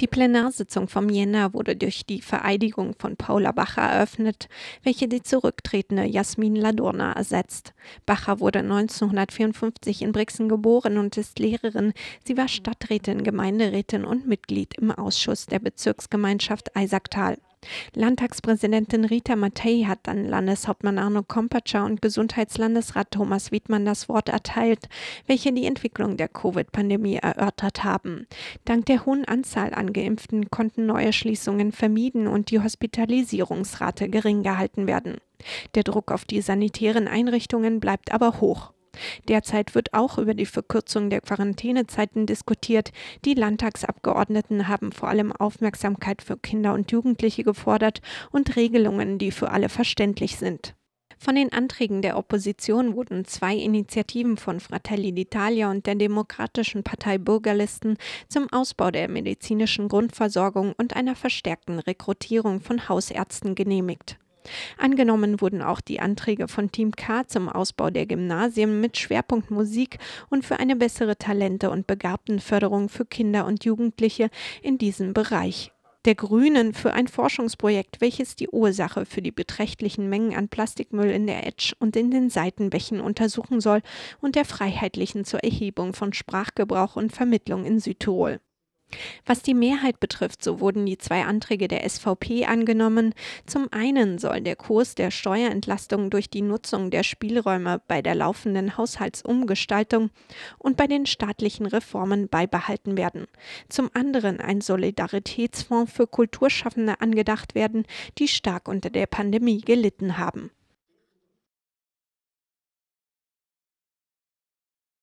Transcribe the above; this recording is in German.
Die Plenarsitzung vom Jänner wurde durch die Vereidigung von Paula Bacher eröffnet, welche die zurücktretende Jasmin Ladurna ersetzt. Bacher wurde 1954 in Brixen geboren und ist Lehrerin. Sie war Stadträtin, Gemeinderätin und Mitglied im Ausschuss der Bezirksgemeinschaft Eisacktal. Landtagspräsidentin Rita Mattei hat dann Landeshauptmann Arno Kompatscher und Gesundheitslandesrat Thomas Wiedmann das Wort erteilt, welche die Entwicklung der Covid-Pandemie erörtert haben. Dank der hohen Anzahl an Geimpften konnten neue Schließungen vermieden und die Hospitalisierungsrate gering gehalten werden. Der Druck auf die sanitären Einrichtungen bleibt aber hoch. Derzeit wird auch über die Verkürzung der Quarantänezeiten diskutiert. Die Landtagsabgeordneten haben vor allem Aufmerksamkeit für Kinder und Jugendliche gefordert und Regelungen, die für alle verständlich sind. Von den Anträgen der Opposition wurden zwei Initiativen von Fratelli d'Italia und der Demokratischen Partei Bürgerlisten zum Ausbau der medizinischen Grundversorgung und einer verstärkten Rekrutierung von Hausärzten genehmigt. Angenommen wurden auch die Anträge von Team K zum Ausbau der Gymnasien mit Schwerpunkt Musik und für eine bessere Talente- und Begabtenförderung für Kinder und Jugendliche in diesem Bereich der Grünen für ein Forschungsprojekt, welches die Ursache für die beträchtlichen Mengen an Plastikmüll in der Etsch und in den Seitenbächen untersuchen soll und der Freiheitlichen zur Erhebung von Sprachgebrauch und Vermittlung in Südtirol. Was die Mehrheit betrifft, so wurden die zwei Anträge der SVP angenommen. Zum einen soll der Kurs der Steuerentlastung durch die Nutzung der Spielräume bei der laufenden Haushaltsumgestaltung und bei den staatlichen Reformen beibehalten werden. Zum anderen ein Solidaritätsfonds für Kulturschaffende angedacht werden, die stark unter der Pandemie gelitten haben.